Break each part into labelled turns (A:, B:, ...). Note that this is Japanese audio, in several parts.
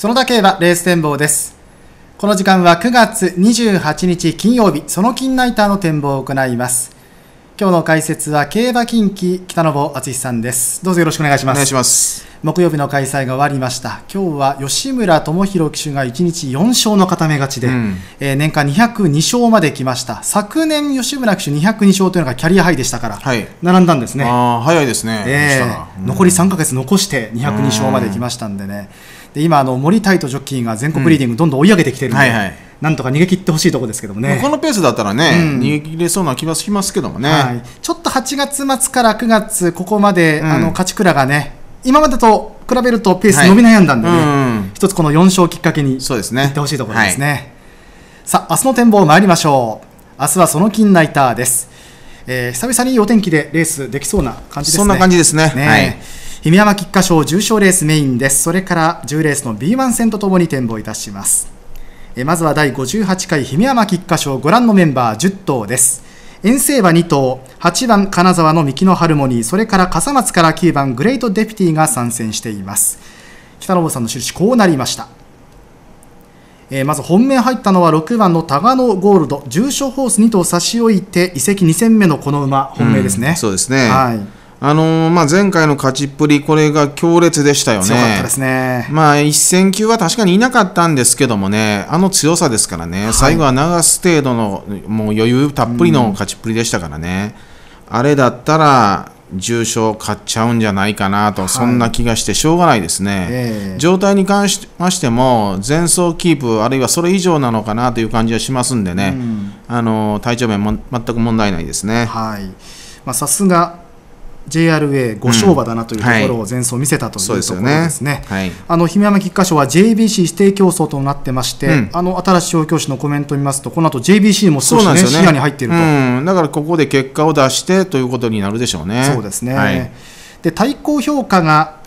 A: そのだけはレース展望です。この時間は9月28日金曜日、その金ナイターの展望を行います。今日の解説は競馬近畿北野坊敦さんです。どうぞよろしくお願いします。お願いします。木曜日の開催が終わりました。今日は吉村智弘騎手が1日4勝の固め勝ちで、うん、えー、年間202勝まで来ました。昨年吉村騎手202勝というのがキャリアハイでしたから、はい、並んだんですね。
B: ああ、早いですね。えーうん、残り
A: 3か月残して202勝まで来ましたんでね。うんで今あの森タイとジョッキーが全国リーディングどんどん追い上げ
B: てきてるんで、はいはい、なんとか逃げ切ってほしいところですけどもね、このペースだったらね、うん、逃げ切れそうな気はしますけどもね、はい、
A: ちょっと8月末から9月、ここまで、うん、あの勝ち倉がね、今までと比べるとペース伸び悩んだんでね、はい、一つこの4勝きっかけにいってほしいところですね。すねはい、さあ明日の展望参りましょう明日はその金ナイターです、えー、久々にいいお天気でレースできそうな感じですねそんな感じですね、ね、はい弓山菊花賞重賞レースメインです。それから10レースの B1 戦とともに展望いたします。えまずは第58回姫山菊花賞ご覧のメンバー10頭です。遠征馬2頭、8番金沢の幹のハルモニー、それから笠松から9番グレートデピティが参戦しています。北野さんの印、こうなりました。えまず本命入ったのは6番のタガノゴールド重賞ホース2頭差し置いて移籍2戦目のこの馬本命ですね、う
B: ん、そうですねはいあのー、まあ、前回の勝ちっぷり、これが強烈でしたよね。強かったですね。まあ、1戦級は確かにいなかったんですけどもね、あの強さですからね、最後は流す程度のもう余裕たっぷりの勝ちっぷりでしたからね、あれだったら、重を買っちゃうんじゃないかなと、そんな気がしてしょうがないですね、えー、状態に関しましても、前走キープ、あるいはそれ以上なのかなという感じはしますんでね、うん、あの体調面も全く問題ないですね。
A: はいまあ、さすが JRA 五勝馬だなというところを前走見せたという、ところですね。あの姫山菊花賞は JBC 指定競争となってまして、うん、あの新しい調教師のコメントを見ますと、この後 JBC も少し、ね、ね視野に入っていると、うん、
B: だからここで結果を出してということになるでしょうね。そうですね。はい、
A: で対抗評価が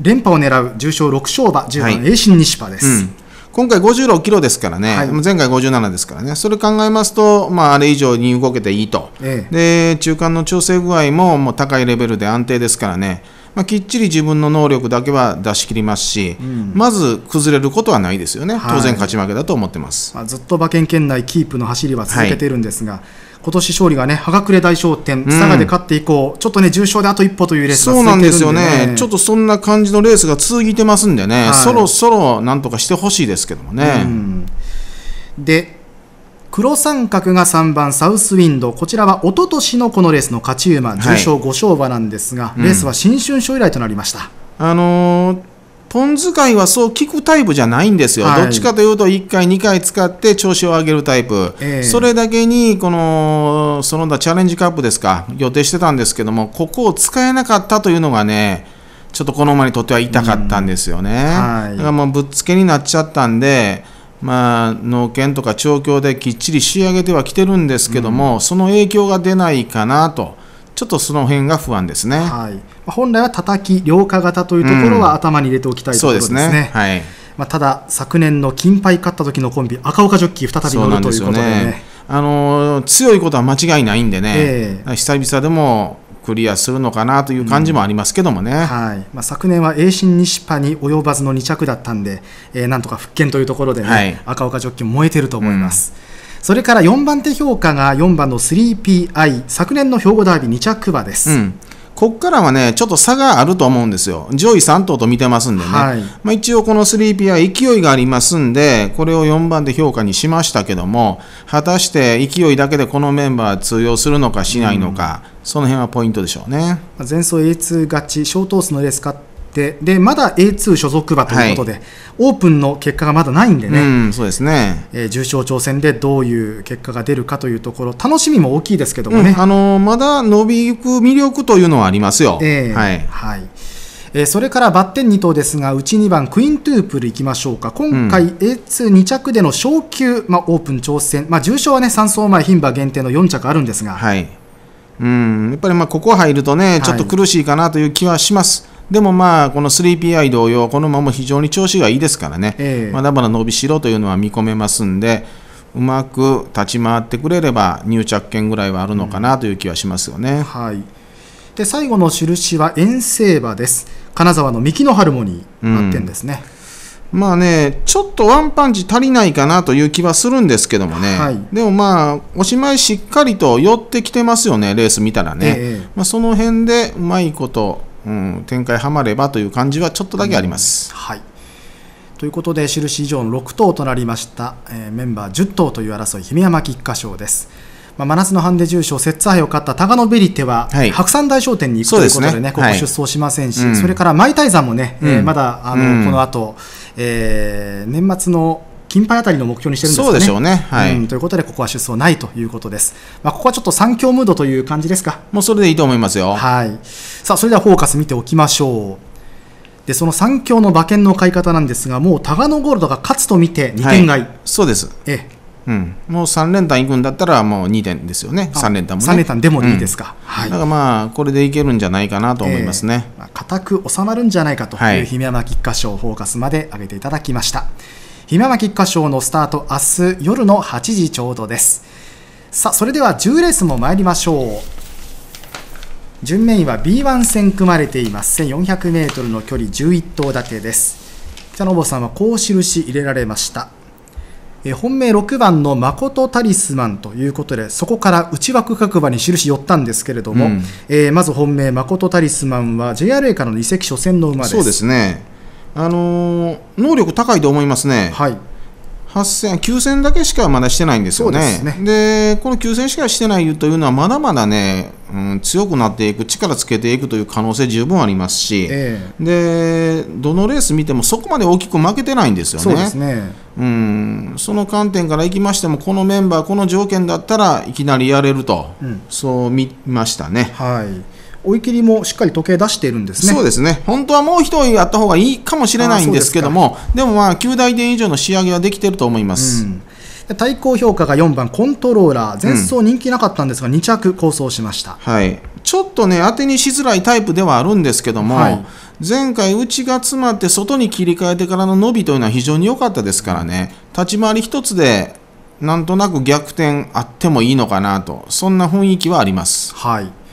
B: 連覇を狙う重賞六勝馬10番、A い、エイ
A: シン・ニシです。う
B: ん今回56キロですからね、はい、前回57ですからね、それ考えますと、まあ、あれ以上に動けていいと、ええ、で中間の調整具合ももう高いレベルで安定ですからね、まあ、きっちり自分の能力だけは出し切りますし、うん、まず崩れることはないですよね、はい、当然勝ち負けだと思ってます、まあ、ずっと馬券圏内キープの走りは続けているんですが、はい今年勝利がね、はが
A: くれ大賞典、佐賀で勝って以降、ちょっとね、重賞であと一歩というレースが続いてるんで、ね、そうなんですよね、ちょっ
B: とそんな感じのレースが続いてますんでね、はい、そろそろなんとかしてほしいですけどもね。
A: で、黒三角が3番、サウスウィンド、こちらは一昨年のこのレースの勝ち馬、重賞5勝馬なんですが、はい、レースは新春賞以来となりました。
B: あのーポン使いはそう聞くタイプじゃないんですよ、はい、どっちかというと1回2回使って調子を上げるタイプ、えー、それだけにこのその他チャレンジカップですか予定してたんですけどもここを使えなかったというのがねちょっとこの馬にとっては痛かったんですよね、うんはい、だからもうぶっつけになっちゃったんでまあ、農研とか調教できっちり仕上げてはきてるんですけども、うん、その影響が出ないかなと。ちょっとその辺が不安ですね、はい、本来は叩き、量化型
A: というところは頭に入れておきたいところですね。うん、すねはいまあ、ただ、昨年の金杯勝った時の
B: コンビ、赤岡ジョッキー、再び乗るということで、ねでね、あの強いことは間違いないんでね、えー、久々でもクリアするのかなという感じもありますけどもね、うん、はいまあ、昨
A: 年は栄新西パに及ばずの2着だったんで、えー、なんとか復権というところでね、はい、赤岡ジョッキー、燃えてると思います。うんそれから4番手評価が4番の 3PI
B: 昨年の兵庫ダービー2着馬です、うんここからはね、ちょっと差があると思うんですよ。上位3頭と見てますんでね。はい、まあ、一応この 3P は勢いがありますんで、これを4番で評価にしましたけども、果たして勢いだけでこのメンバー通用するのかしないのか、うん、その辺はポイントでしょう
A: ね。前走 A2 勝ち、ショートースのレース勝っってでまだ A2 所属馬ということで、はい、オープンの結果がまだないんでね、うん、そうですね、えー、重賞挑戦でどういう結果が出るかというところ楽しみも大きいですけどもね、うん、あのー、まだ伸びゆく魅力というのはありますよ。えー、はい、はいえそれからバッテン2頭ですが、うち2番、クイントゥープルいきましょうか、今回、A22 着での昇級、まあ、オープン挑戦、まあ、重賞はね、3走前、牝馬限定の4着あるんですが。はい
B: うん、やっぱりまあここ入るとね、ちょっと苦しいかなという気はします。はいでもまあこの 3PI 同様このまま非常に調子がいいですからね、えー、まだまだ伸びしろというのは見込めますんでうまく立ち回ってくれれば入着券ぐらいはあるのかなという気はしますよね。うん、はい
A: で最後の印は遠征馬です金沢
B: の三木のハルモニーなってんですね、まあねちょっとワンパンチ足りないかなという気はするんですけどもね、はい、でもまあおしまいしっかりと寄ってきてますよねレース見たらね、ええ、まあ、その辺でうまいことうん、展開はまればという感じはちょっとだけあります。うん、はいということで印以上の6頭となりました、
A: えー、メンバー10頭という争い姫山菊花賞です。まあ、真夏のハンデ重賞、摂津杯を勝った高野ベリテは、はい、白山大商店に行くということでね、でねここ出走しませんし、はいそれからマイタイ台山もね、うん、えー、まだあの、うん、この後、えー、年末の金牌あたりの目標にしてるんですね。そうでしょうね、はい、うん、ということで、ここは出走ないということです。まあ、ここはちょっと三強ムードという感じですか。もうそれでいいと思いますよ。はい。さあ、それではフォーカス見ておきましょう。で、その三強の馬券の買い方なんですが、もうタガノゴールドが勝つと見て2点買い。はい、
B: そうです。ええ。うん、もう3連単いくんだったらもう2点ですよね、3連単も、ね、3連単でもいいですか、うんはい、だからまあ、これでいけるんじゃないかなと思いますね、えー、ま
A: あ、固く収まるんじゃないかという、姫山菊花賞フォーカスまで上げていただきました。はいひまわき歌賞のスタート明日夜の8時ちょうどですさあそれでは10レースも参りましょう順面位は B1 戦組まれています 1400m の距離11頭立てです北信さんはこう印入れられましたえ本命6番の誠タリスマンということでそこから内枠各馬に印寄ったんですけれども、うん、えー、まず本命誠タリスマンは JRA からの移籍初戦の馬ですそうです
B: ねあのー、能力高いと思いますね。はい8000、9000だけしかまだしてないんですよね。で、ね、この9000しかしてないというのは、まだまだね、うん、強くなっていく力つけていくという可能性十分ありますし、えでどのレース見てもそこまで大きく負けてないんですよね。そ、ね、うん、その観点からいきましてもこのメンバーこの条件だったらいきなりやれると、うん、そう見ましたね。はい追い切りもしっかり時計出しているんですね。そうですね。本当はもう一人やった方がいいかもしれないんですけども、ででもまあ9台で以上の仕上げはできていると思います。うん対抗評価が4番コントローラー前走人気なかったんですが2着構想しました、はいちょっとね当てにしづらいタイプではあるんですけども、はい、前回内が詰まって外に切り替えてからの伸びというのは非常に良かったですからね立ち回り一つでなんとなく逆転あってもいいのかなとそんな雰囲気はあります。はい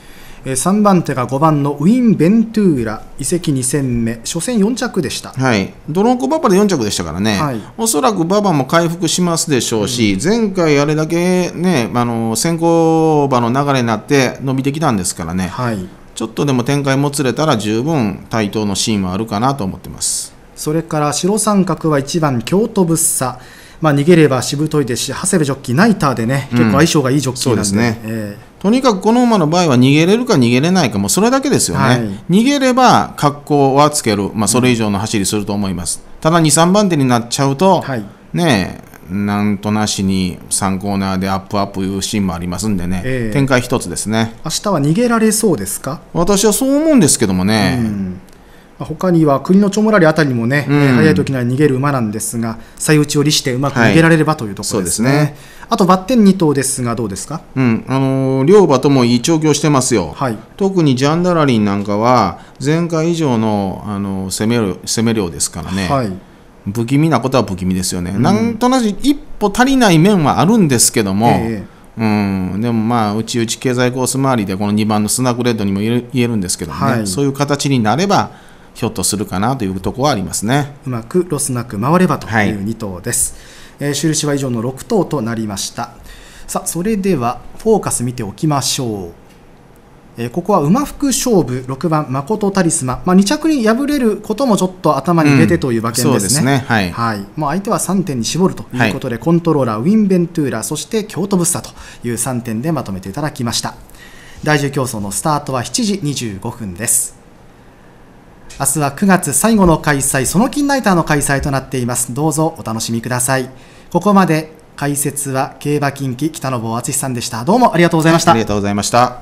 B: 3番手が5番のウィン・ベントゥーラ移籍2戦目初戦4着でした、はい、ドロンコババで4着でしたからね、はい、おそらくババも回復しますでしょうし、うん、前回あれだけ、ね、あの先行馬の流れになって伸びてきたんですからね、はい、ちょっとでも展開もつれたら十分対等のシーンはあるかなと思ってます
A: それから白三角は1番京都ブッサまあ、逃げればしぶといですし長谷部ジョッキーナイターでね結構相性
B: がいいジョッキーなんで,、うん、そうですね、えーとにかくこの馬の場合は逃げれるか逃げれないかもそれだけですよね、はい、逃げれば格好はつける、まあ、それ以上の走りすると思います、うん、ただ23番手になっちゃうと、はい、ねなんとなしに3コーナーでアップアップいうシーンもありますんでね、えー、展開一つですね
A: 明日は逃げられそうですか
B: 私はそう思うんですけどもね、うん
A: 他には国の長村りあたりもね、うん、早い時には逃げる馬なんですが、最打ちを利してうまく逃げられればというところですね。はい、すねあとバッテン2頭ですが、どうですか、
B: うんあのー、両馬ともいい調教してますよ、はい、特にジャンダラリンなんかは、前回以上の、あの攻める攻め量ですからね、はい、不気味なことは不気味ですよね、うん、なんとなく一歩足りない面はあるんですけども。えーうん、でもまあうちうち経済コース周りでこの2番のスナックレッドにも言えるんですけどね、はい、そういう形になればひょっとするかなというところはありますねうまくロスなく回ればという2頭です、はい、えー、印
A: は以上の6頭となりましたさあそれではフォーカス見ておきましょうえここは馬服勝負6番誠タリスマ、まあ、2着に敗れることもちょっと頭に入れてという馬券ですねはいもう相手は3点に絞るということで、はい、コントローラーウィンベントゥーラそして京都ブッサという3点でまとめていただきました第10競争のスタートは7時25分です明日は9月最後の開催、その金ナイターの開催となっています。どうぞお楽しみください。ここまで解説は競馬近畿北野坊敦さんでした。どう
B: もありがとうございました。ありがとうございました。